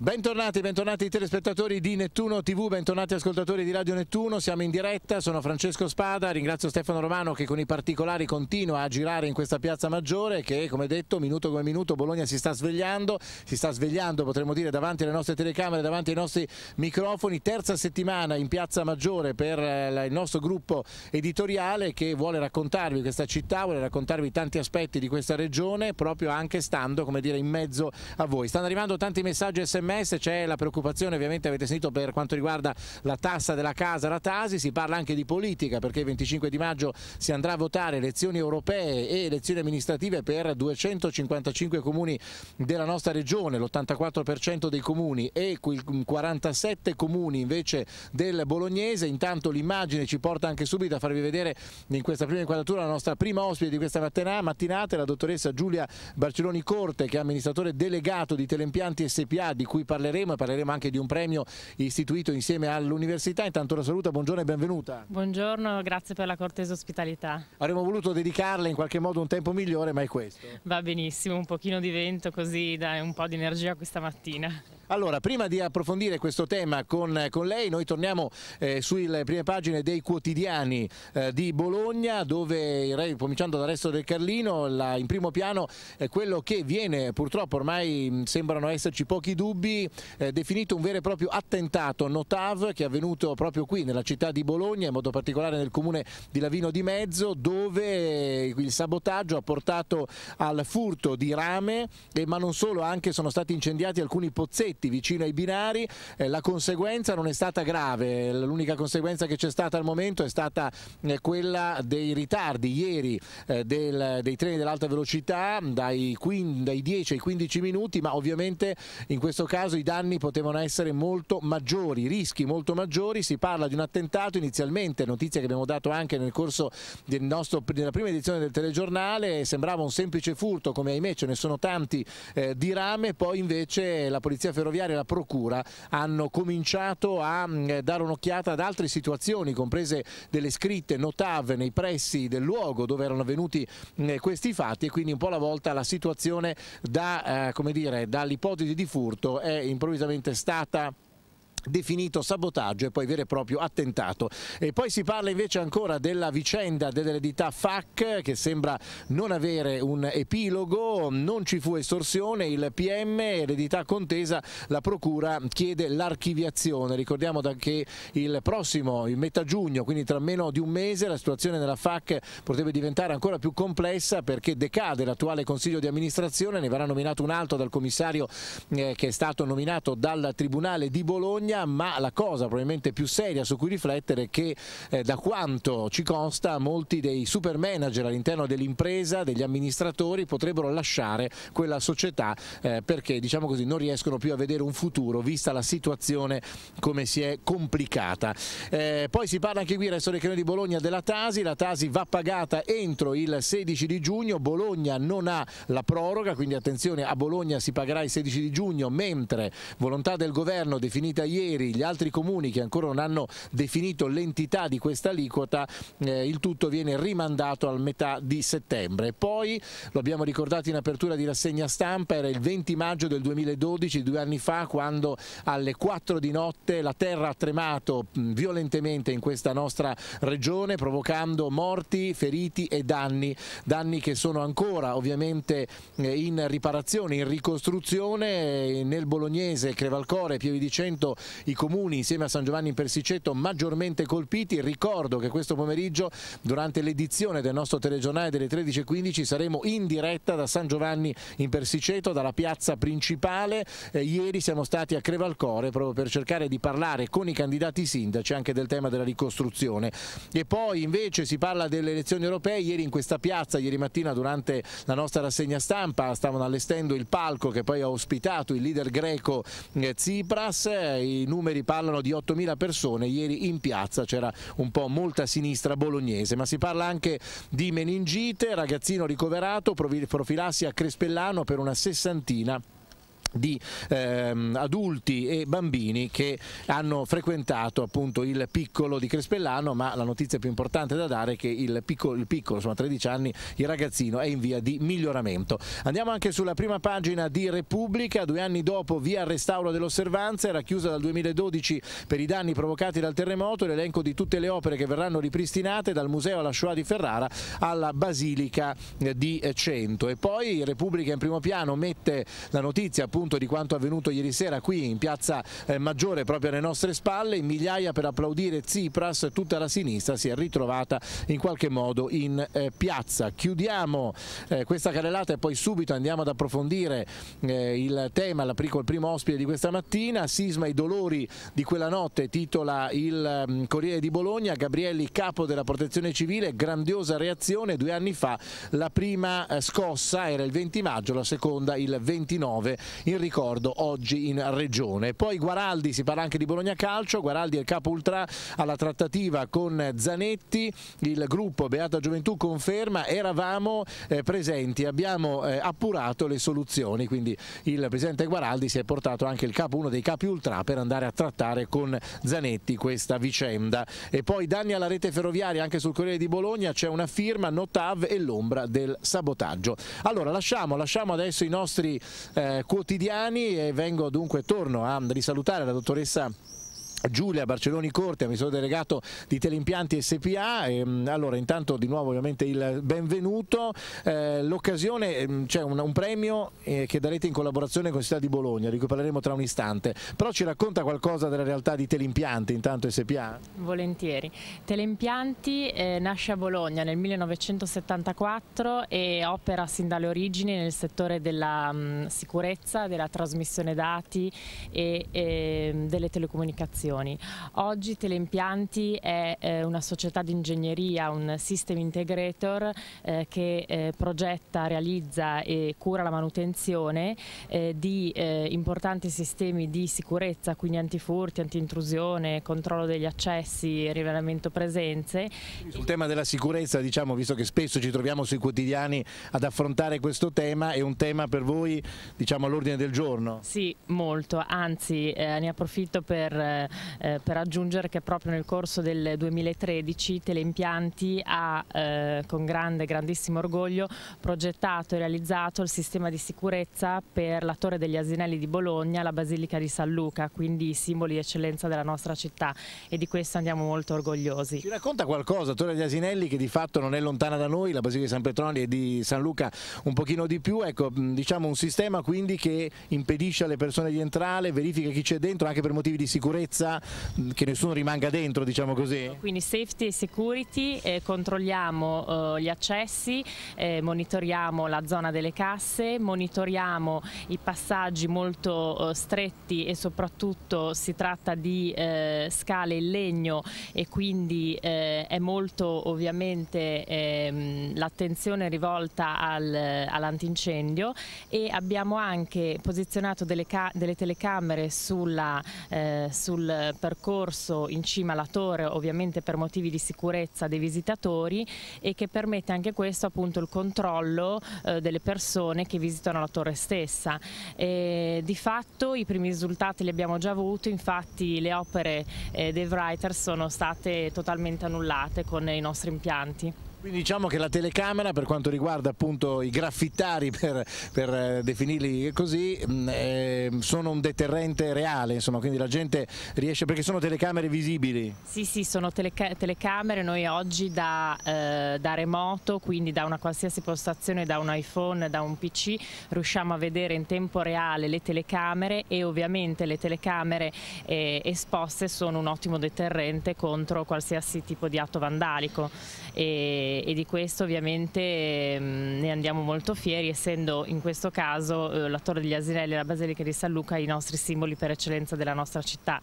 Bentornati, bentornati telespettatori di Nettuno TV, bentornati ascoltatori di Radio Nettuno, siamo in diretta, sono Francesco Spada, ringrazio Stefano Romano che con i particolari continua a girare in questa piazza maggiore che come detto minuto come minuto Bologna si sta svegliando, si sta svegliando potremmo dire davanti alle nostre telecamere, davanti ai nostri microfoni, terza settimana in piazza maggiore per eh, il nostro gruppo editoriale che vuole raccontarvi questa città, vuole raccontarvi tanti aspetti di questa regione proprio anche stando come dire in mezzo a voi. Stanno arrivando tanti messaggi e sms sms c'è la preoccupazione ovviamente avete sentito per quanto riguarda la tassa della casa, la Tasi, si parla anche di politica perché il 25 di maggio si andrà a votare elezioni europee e elezioni amministrative per 255 comuni della nostra regione, l'84% dei comuni e 47 comuni invece del bolognese, intanto l'immagine ci porta anche subito a farvi vedere in questa prima inquadratura la nostra prima ospite di questa mattinata, la dottoressa Giulia Barcelloni Corte che è amministratore delegato di Telempianti SPA di cui cui parleremo e parleremo anche di un premio istituito insieme all'università. Intanto la saluta, buongiorno e benvenuta. Buongiorno, grazie per la cortese ospitalità. Avremmo voluto dedicarle in qualche modo un tempo migliore, ma è questo. Va benissimo, un pochino di vento così dai un po' di energia questa mattina. Allora, prima di approfondire questo tema con, con lei, noi torniamo eh, sulle prime pagine dei quotidiani eh, di Bologna, dove, cominciando dal resto del Carlino, la, in primo piano eh, quello che viene, purtroppo ormai mm, sembrano esserci pochi dubbi, eh, definito un vero e proprio attentato notav che è avvenuto proprio qui nella città di Bologna, in modo particolare nel comune di Lavino di Mezzo, dove eh, il sabotaggio ha portato al furto di rame, ma non solo, anche sono stati incendiati alcuni pozzetti stretti vicino ai binari, eh, la conseguenza non è stata grave, l'unica conseguenza che c'è stata al momento è stata eh, quella dei ritardi ieri eh, del, dei treni dell'alta velocità dai, 15, dai 10 ai 15 minuti, ma ovviamente in questo caso i danni potevano essere molto maggiori, rischi molto maggiori, si parla di un attentato inizialmente, notizia che abbiamo dato anche nel corso del nostro, della prima edizione del telegiornale, sembrava un semplice furto, come ahimè ce ne sono tanti eh, di rame, poi invece la polizia ferroviaria ferroviaria e la procura hanno cominciato a mm, dare un'occhiata ad altre situazioni, comprese delle scritte notave nei pressi del luogo dove erano avvenuti mm, questi fatti e quindi un po' alla volta la situazione da, eh, dall'ipotesi di furto è improvvisamente stata definito sabotaggio e poi vero e proprio attentato. E poi si parla invece ancora della vicenda dell'eredità FAC che sembra non avere un epilogo, non ci fu estorsione, il PM, eredità contesa, la procura chiede l'archiviazione. Ricordiamo che il prossimo, il metà giugno, quindi tra meno di un mese, la situazione della FAC potrebbe diventare ancora più complessa perché decade l'attuale Consiglio di amministrazione, ne verrà nominato un altro dal commissario eh, che è stato nominato dal Tribunale di Bologna Italia, ma la cosa probabilmente più seria su cui riflettere è che eh, da quanto ci consta molti dei super manager all'interno dell'impresa, degli amministratori potrebbero lasciare quella società eh, perché diciamo così non riescono più a vedere un futuro vista la situazione come si è complicata. Eh, poi si parla anche qui resto del di Bologna della Tasi, la Tasi va pagata entro il 16 di giugno, Bologna non ha la proroga, quindi attenzione a Bologna si pagherà il 16 di giugno mentre volontà del governo definita ieri ieri gli altri comuni che ancora non hanno definito l'entità di questa aliquota, eh, il tutto viene rimandato al metà di settembre. Poi, lo abbiamo ricordato in apertura di rassegna stampa, era il 20 maggio del 2012, due anni fa, quando alle 4 di notte la terra ha tremato violentemente in questa nostra regione, provocando morti, feriti e danni, danni che sono ancora ovviamente eh, in riparazione, in ricostruzione eh, nel bolognese Crevalcore, Pievi di Cento i comuni insieme a San Giovanni in Persiceto maggiormente colpiti. Ricordo che questo pomeriggio durante l'edizione del nostro telegiornale delle 13.15 saremo in diretta da San Giovanni in Persiceto, dalla piazza principale. Eh, ieri siamo stati a Crevalcore proprio per cercare di parlare con i candidati sindaci anche del tema della ricostruzione. E poi invece si parla delle elezioni europee. Ieri in questa piazza, ieri mattina durante la nostra rassegna stampa, stavano allestendo il palco che poi ha ospitato il leader greco eh, Tsipras. Eh, i numeri parlano di 8.000 persone, ieri in piazza c'era un po' molta sinistra bolognese, ma si parla anche di meningite, ragazzino ricoverato, profilassi a Crespellano per una sessantina di ehm, adulti e bambini che hanno frequentato appunto il piccolo di Crespellano ma la notizia più importante da dare è che il piccolo, il piccolo insomma 13 anni il ragazzino è in via di miglioramento andiamo anche sulla prima pagina di Repubblica due anni dopo via restauro dell'osservanza era chiusa dal 2012 per i danni provocati dal terremoto l'elenco di tutte le opere che verranno ripristinate dal museo alla Shoah di Ferrara alla Basilica di Cento e poi Repubblica in primo piano mette la notizia appunto appunto di quanto avvenuto ieri sera qui in piazza eh, Maggiore proprio alle nostre spalle, in migliaia per applaudire Tsipras tutta la sinistra si è ritrovata in qualche modo in eh, piazza. Chiudiamo eh, questa carrellata e poi subito andiamo ad approfondire il tema col primo ospite di questa mattina, Sisma i dolori di quella notte, titola il mm, Corriere di Bologna, Gabrielli capo della protezione civile, grandiosa reazione, due anni fa la prima scossa era il 20 maggio, la seconda il 29, in ricordo oggi in regione. Poi Guaraldi, si parla anche di Bologna Calcio, Guaraldi è il capo ultra alla trattativa con Zanetti, il gruppo Beata Gioventù conferma, eravamo eh, presenti, abbiamo eh, appurato le soluzioni, quindi il presidente Guaraldi si è portato anche il capo, uno dei capi ultra per andare a trattare con Zanetti questa vicenda. E poi danni alla rete ferroviaria anche sul Corriere di Bologna, c'è una firma, Notav e l'ombra del sabotaggio. Allora lasciamo, lasciamo adesso i nostri eh, quotidiani quotidiani e vengo dunque, torno a risalutare la dottoressa Giulia Barcelloni Corte, amministratore delegato di Telimpianti SPA. Ehm, allora, intanto di nuovo ovviamente il benvenuto. Eh, l'occasione, ehm, c'è cioè un, premio eh, che darete in collaborazione con la città di Bologna, di cui parleremo tra un istante. Però ci racconta qualcosa della realtà di Telimpianti, intanto SPA? Volentieri. Telimpianti eh, nasce a Bologna nel 1974 e opera sin dalle origini nel settore della mm, sicurezza, della trasmissione dati e ehm, delle telecomunicazioni soluzioni. Oggi Teleimpianti è eh, una società di ingegneria, un system integrator eh, che eh, progetta, realizza e cura la manutenzione eh, di eh, importanti sistemi di sicurezza, quindi antifurti, antintrusione, controllo degli accessi, rivelamento presenze. Sul tema della sicurezza, diciamo, visto che spesso ci troviamo sui quotidiani ad affrontare questo tema, è un tema per voi diciamo, all'ordine del giorno? Sì, molto, anzi eh, ne approfitto per eh, per aggiungere che proprio nel corso del 2013 Teleimpianti ha eh, con grande, grandissimo orgoglio progettato e realizzato il sistema di sicurezza per la Torre degli Asinelli di Bologna, la Basilica di San Luca, quindi simboli di eccellenza della nostra città e di questo andiamo molto orgogliosi. Ci racconta qualcosa, Torre degli Asinelli che di fatto non è lontana da noi, la Basilica di San Petronio e di San Luca un pochino di più, ecco diciamo un sistema quindi che impedisce alle persone di entrare, verifica chi c'è dentro anche per motivi di sicurezza casa, mm, che nessuno rimanga dentro, diciamo così? Quindi safety e security, eh, controlliamo eh, gli accessi, eh, monitoriamo la zona delle casse, monitoriamo i passaggi molto eh, stretti e soprattutto si tratta di eh, scale in legno e quindi eh, è molto ovviamente ehm, l'attenzione rivolta al, all'antincendio e abbiamo anche posizionato delle, delle telecamere sulla, sul percorso in cima alla torre ovviamente per motivi di sicurezza dei visitatori e che permette anche questo appunto il controllo eh, delle persone che visitano la torre stessa. E, di fatto i primi risultati li abbiamo già avuti, infatti le opere eh, dei writer sono state totalmente annullate con i nostri impianti. Quindi diciamo che la telecamera per quanto riguarda appunto i graffittari per, per eh, definirli così, mm, eh, sono un deterrente reale, insomma, quindi la gente riesce, perché sono telecamere visibili? Sì, sì, sono teleca telecamere, noi oggi da, eh, da, remoto, quindi da una qualsiasi postazione, da un iPhone, da un PC, riusciamo a vedere in tempo reale le telecamere e ovviamente le telecamere eh, esposte sono un ottimo deterrente contro qualsiasi tipo di atto vandalico. E, e, di questo ovviamente mh, ehm, ne andiamo molto fieri essendo in questo caso eh, la Torre degli Asinelli e la Basilica di San Luca i nostri simboli per eccellenza della nostra città.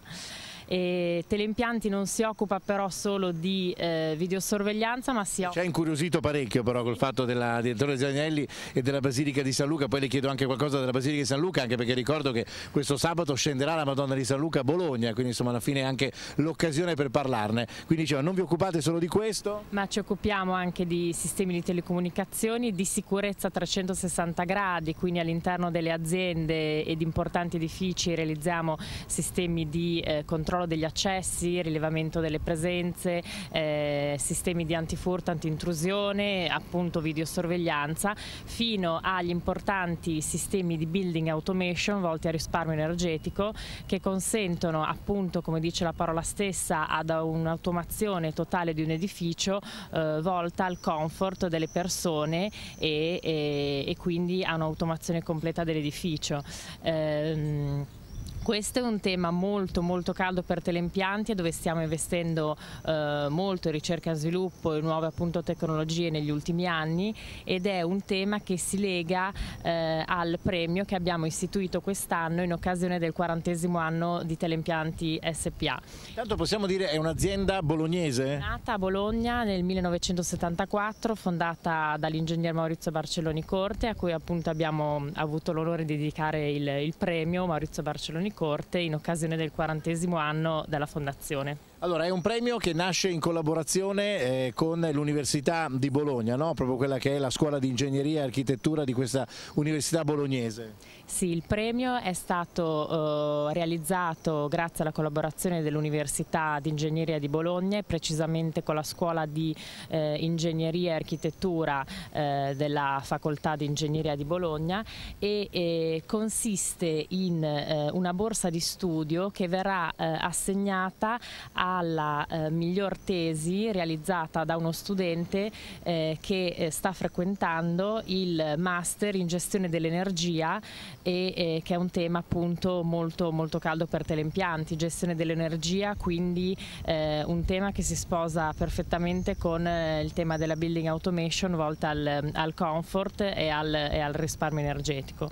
E Teleimpianti non si occupa però solo di eh, videosorveglianza ma si occupa... Ci ha incuriosito parecchio però col fatto della direttore Zagnelli e della Basilica di San Luca, poi le chiedo anche qualcosa della Basilica di San Luca anche perché ricordo che questo sabato scenderà la Madonna di San Luca a Bologna, quindi insomma alla fine è anche l'occasione per parlarne. Quindi diceva non vi occupate solo di questo? Ma ci occupiamo anche di sistemi di telecomunicazioni, di sicurezza 360 gradi, quindi all'interno delle aziende ed importanti edifici realizziamo sistemi di eh, controllo controllo degli accessi, rilevamento delle presenze, eh, sistemi di antifurto, antintrusione, appunto videosorveglianza, fino agli importanti sistemi di building automation volti al risparmio energetico che consentono appunto, come dice la parola stessa, ad un'automazione totale di un edificio eh, volta al comfort delle persone e, e, e quindi a un'automazione completa dell'edificio. Eh, questo è un tema molto molto caldo per teleimpianti dove stiamo investendo eh, molto in ricerca e sviluppo e nuove appunto, tecnologie negli ultimi anni ed è un tema che si lega eh, al premio che abbiamo istituito quest'anno in occasione del quarantesimo anno di teleimpianti SPA. Intanto possiamo dire è un'azienda bolognese? Nata a Bologna nel 1974, fondata dall'ingegner Maurizio Barcelloni Corte a cui appunto abbiamo avuto l'onore di dedicare il, il premio Maurizio Barcelloni Corte in occasione del quarantesimo anno della fondazione. Allora, è un premio che nasce in collaborazione eh, con l'Università di Bologna, no? proprio quella che è la scuola di ingegneria e architettura di questa università bolognese. Sì, il premio è stato eh, realizzato grazie alla collaborazione dell'Università di Ingegneria di Bologna e precisamente con la Scuola di eh, Ingegneria e Architettura eh, della Facoltà di Ingegneria di Bologna e consiste in eh, una borsa di studio che verrà eh, assegnata alla eh, miglior tesi realizzata da uno studente che sta frequentando il Master in Gestione dell'Energia e eh, che è un tema appunto molto, molto caldo per teleimpianti, gestione dell'energia, quindi eh, un tema che si sposa perfettamente con eh, il tema della building automation volta al, al comfort e al, e al risparmio energetico.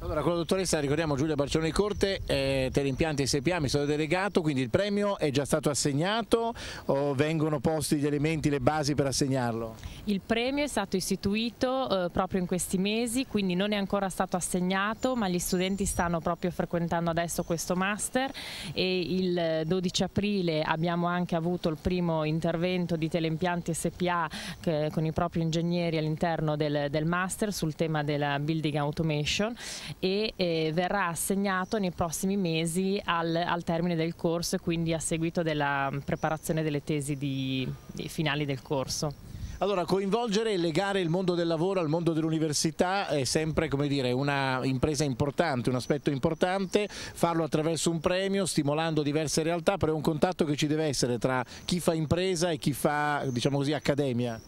Allora, con la dottoressa, ricordiamo Giulia Barcioni Corte, eh, Telimpianti SPA, mi sono delegato, quindi il premio è già stato assegnato o vengono posti gli elementi, le basi per assegnarlo? Il premio è stato istituito eh, proprio in questi mesi, quindi non è ancora stato assegnato, ma gli studenti stanno proprio frequentando adesso questo master e il 12 aprile abbiamo anche avuto il primo intervento di Teleimpianti SPA che, con i propri ingegneri all'interno del, del master sul tema della building automation e eh, verrà assegnato nei prossimi mesi al, al, termine del corso e quindi a seguito della mm, preparazione delle tesi di, di finali del corso. Allora, coinvolgere e legare il mondo del lavoro al mondo dell'università è sempre un'impresa importante, un aspetto importante, farlo attraverso un premio, stimolando diverse realtà, però è un contatto che ci deve essere tra chi fa impresa e chi fa, diciamo così, accademia.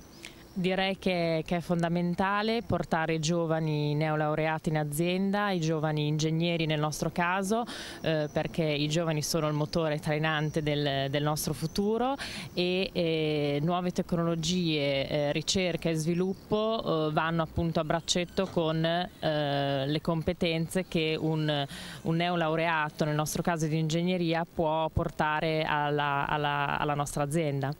Direi che, che, è fondamentale portare i giovani neolaureati in azienda, i giovani ingegneri nel nostro caso, eh, perché i giovani sono il motore trainante del, del nostro futuro e eh, nuove tecnologie, eh, ricerca e sviluppo eh, vanno appunto a braccetto con eh, le competenze che un, un, neolaureato, nel nostro caso di ingegneria, può portare alla, alla, alla nostra azienda.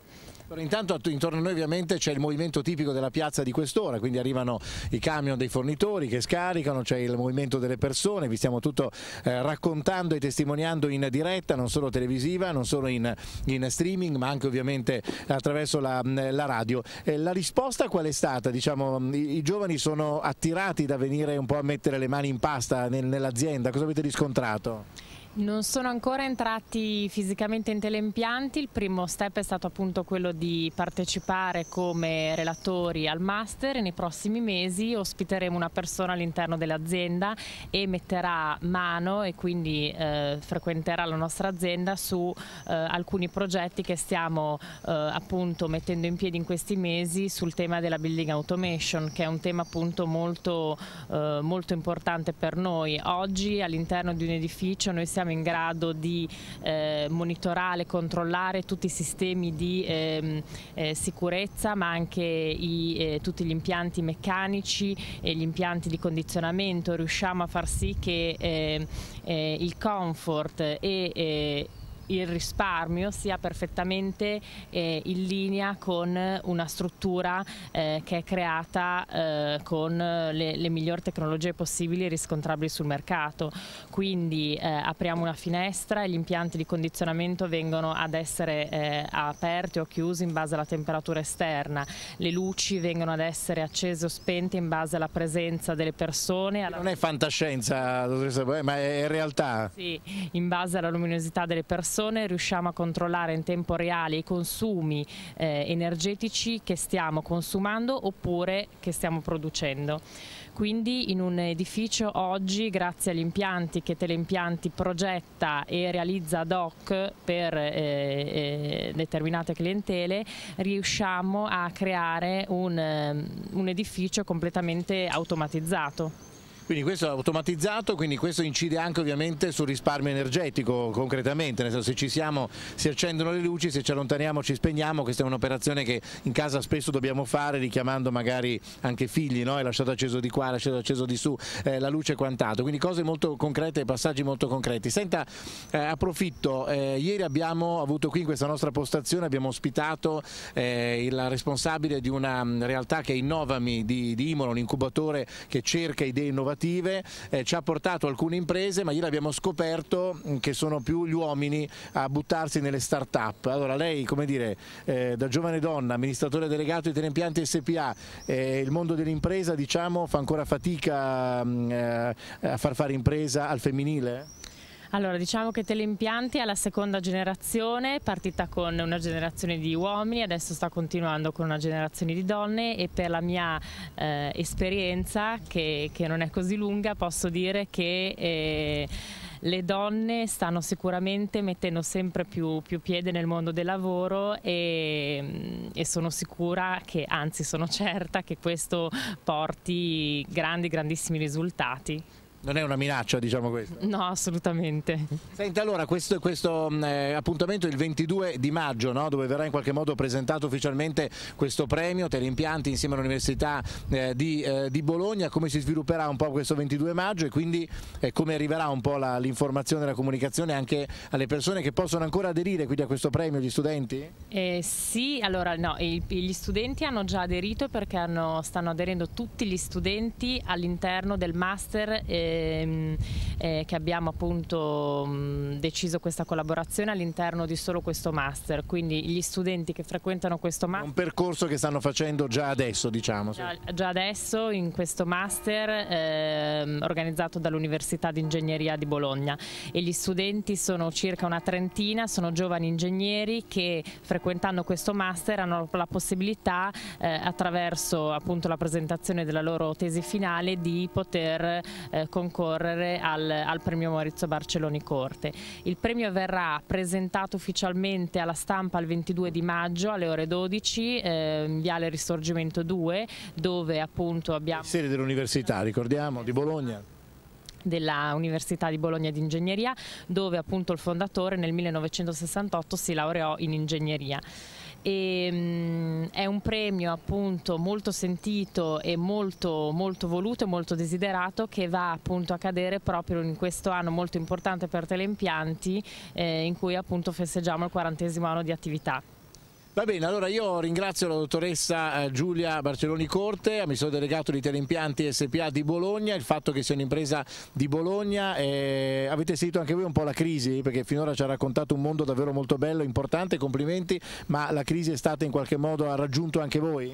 Però intanto intorno a noi ovviamente c'è il movimento tipico della piazza di quest'ora, quindi arrivano i camion dei fornitori che scaricano, c'è il movimento delle persone, vi stiamo tutto eh, raccontando e testimoniando in diretta, non solo televisiva, non solo in, in streaming, ma anche ovviamente attraverso la, mm, la radio. Eh, la risposta qual è stata? Diciamo, mm, i, i, giovani sono attirati da venire un po' a mettere le mani in pasta nel, nell'azienda, cosa avete riscontrato? Grazie. Non sono ancora entrati fisicamente in teleimpianti, il primo step è stato appunto quello di partecipare come relatori al master e nei prossimi mesi ospiteremo una persona all'interno dell'azienda e metterà mano e quindi eh, frequenterà la nostra azienda su eh, alcuni progetti che stiamo eh, appunto mettendo in piedi in questi mesi sul tema della building automation che è un tema appunto molto, eh, molto importante per noi. Oggi all'interno di un edificio noi siamo siamo in grado di eh, monitorare, controllare tutti i sistemi di eh, eh, sicurezza ma anche i, eh, tutti gli impianti meccanici e gli impianti di condizionamento, riusciamo a far sì che ehm, eh, il comfort e eh, il risparmio sia perfettamente eh, in linea con una struttura eh, che è creata eh, con le, le migliori tecnologie possibili riscontrabili sul mercato. Quindi eh, apriamo una finestra e gli impianti di condizionamento vengono ad essere eh, aperti o chiusi in base alla temperatura esterna, le luci vengono ad essere accese o spente in base alla presenza delle persone. Alla... Non è fantascienza, ma è realtà. Sì, in base alla luminosità delle persone persone riusciamo a controllare in tempo reale i consumi eh, energetici che stiamo consumando oppure che stiamo producendo. Quindi in un edificio oggi, grazie agli impianti che Teleimpianti progetta e realizza ad hoc per eh, eh determinate clientele, riusciamo a creare un, ehm, un edificio completamente automatizzato. Quindi questo è automatizzato, quindi questo incide anche ovviamente sul risparmio energetico concretamente, nel senso se ci siamo si accendono le luci, se ci allontaniamo ci spegniamo, questa è un'operazione che in casa spesso dobbiamo fare richiamando magari anche figli, no? è lasciato acceso di qua, hai lasciato acceso di su eh, la luce e quant'altro, quindi cose molto concrete, passaggi molto concreti. Senta, eh, approfitto, eh, ieri abbiamo avuto qui in questa nostra postazione, abbiamo ospitato eh, il responsabile di una mm, realtà che è Innovami di, di Imola, un incubatore che cerca idee innovative sportive eh, ci ha portato alcune imprese, ma ieri abbiamo scoperto mm, che sono più gli uomini a buttarsi nelle start-up. Allora lei, come dire, eh, da giovane donna, amministratore delegato di Telempianti SPA, eh, il mondo dell'impresa diciamo, fa ancora fatica mh, mm, eh, a far fare impresa al femminile? Allora, diciamo che Teleimpianti è la seconda generazione, partita con una generazione di uomini, adesso sta continuando con una generazione di donne e per la mia eh, esperienza, che, che, non è così lunga, posso dire che... Eh, le donne stanno sicuramente mettendo sempre più, più piede nel mondo del lavoro e, e, sono sicura che, anzi sono certa che questo porti grandi, grandissimi risultati. Non è una minaccia, diciamo questo? No, assolutamente. Senti, allora, questo, questo mm, eh, appuntamento il 22 di maggio, no? dove verrà in qualche modo presentato ufficialmente questo premio, te l'impianti insieme all'Università eh, di, eh, di, Bologna, come si svilupperà un po' questo 22 maggio e quindi eh, come arriverà un po' l'informazione e la comunicazione anche alle persone che possono ancora aderire quindi, a questo premio, gli studenti? Eh, sì, allora, no, i, gli studenti hanno già aderito perché hanno, stanno aderendo tutti gli studenti all'interno del master eh, Ehm, eh, che abbiamo appunto mm, deciso questa collaborazione all'interno di solo questo master, quindi gli studenti che frequentano questo master... Un percorso che stanno facendo già adesso diciamo. Già, già adesso in questo master eh, organizzato dall'Università di Ingegneria di Bologna e gli studenti sono circa una trentina, sono giovani ingegneri che frequentando questo master hanno la possibilità eh, attraverso appunto la presentazione della loro tesi finale di poter eh, concorrere al, al premio Maurizio Barcelloni Corte. Il premio verrà presentato ufficialmente alla stampa il 22 di maggio alle ore 12 eh, in Viale Risorgimento 2 dove appunto abbiamo... Sede dell'Università, ricordiamo, di Bologna della Università di Bologna di Ingegneria dove appunto il fondatore nel 1968 si laureò in ingegneria e, mh, mm, è un premio appunto molto sentito e molto, molto voluto e molto desiderato che va appunto a cadere proprio in questo anno molto importante per Teleimpianti eh, in cui appunto festeggiamo il quarantesimo anno di attività. Va bene, allora io ringrazio la dottoressa eh, Giulia Barcelloni Corte, amministratore delegato di Teleimpianti SPA di Bologna, il fatto che sia un'impresa di Bologna, eh, avete sentito anche voi un po' la crisi perché finora ci ha raccontato un mondo davvero molto bello, importante, complimenti, ma la crisi è stata in qualche modo, ha raggiunto anche voi?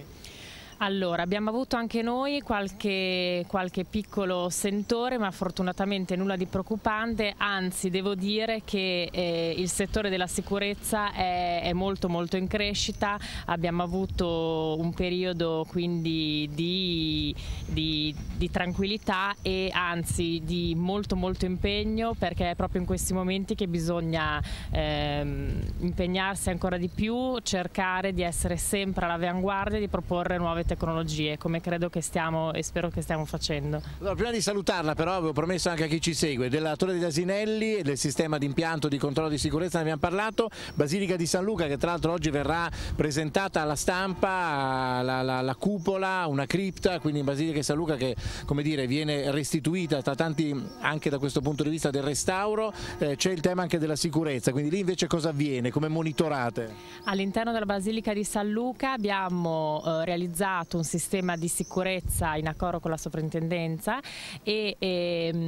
Allora, abbiamo avuto anche noi qualche, qualche piccolo sentore, ma fortunatamente nulla di preoccupante, anzi devo dire che eh, il settore della sicurezza è, è, molto molto in crescita, abbiamo avuto un periodo quindi di, di, di tranquillità e anzi di molto molto impegno perché è proprio in questi momenti che bisogna ehm, impegnarsi ancora di più, cercare di essere sempre all'avanguardia, di proporre nuove tecnologie, come credo che stiamo e spero che stiamo facendo. Allora, prima di salutarla però avevo promesso anche a chi ci segue, della Torre degli Asinelli e del sistema di impianto di controllo di sicurezza ne abbiamo parlato, Basilica di San Luca che tra l'altro oggi verrà presentata alla stampa, la, la, la cupola, una cripta, quindi in Basilica di San Luca che come dire, viene restituita tra tanti anche da questo punto di vista del restauro, eh, c'è il tema anche della sicurezza, quindi lì invece cosa avviene, come monitorate? All'interno della Basilica di San Luca abbiamo eh, realizzato instaurato un sistema di sicurezza in accordo con la sovrintendenza e, e ehm,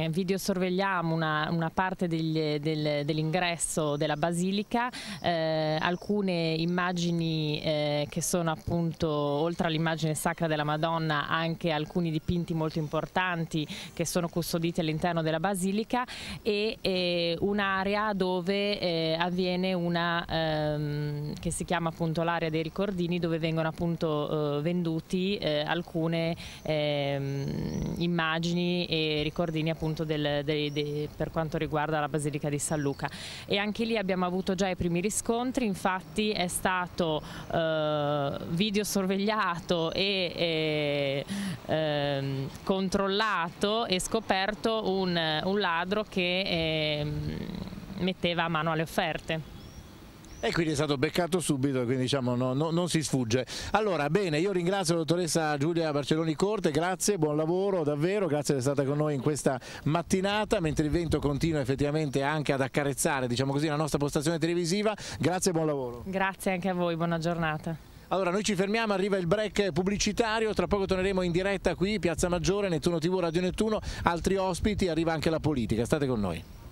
mh, videosorvegliamo una, una parte degli, del, dell'ingresso della basilica, eh, alcune immagini eh, che sono appunto oltre all'immagine sacra della Madonna anche alcuni dipinti molto importanti che sono custoditi all'interno della basilica e eh, un'area dove eh, avviene una ehm, che si chiama appunto l'area dei ricordini dove vengono appunto eh, venduti eh, alcune ehm, immagini e ricordini appunto del, de, de, per quanto riguarda la Basilica di San Luca e anche lì abbiamo avuto già i primi riscontri, infatti è stato eh, sorvegliato e ehm, controllato e scoperto un, un ladro che ehm, metteva a mano alle offerte e quindi è stato beccato subito, quindi diciamo no, no, non si sfugge. Allora, bene, io ringrazio la dottoressa Giulia Barcelloni Corte, grazie, buon lavoro davvero, grazie di essere stata con noi in questa mattinata, mentre il vento continua effettivamente anche ad accarezzare, diciamo così, la nostra postazione televisiva. Grazie e buon lavoro. Grazie anche a voi, buona giornata. Allora noi ci fermiamo, arriva il break pubblicitario, tra poco torneremo in diretta qui, Piazza Maggiore, Nettuno TV, Radio Nettuno, altri ospiti, arriva anche la politica, state con noi.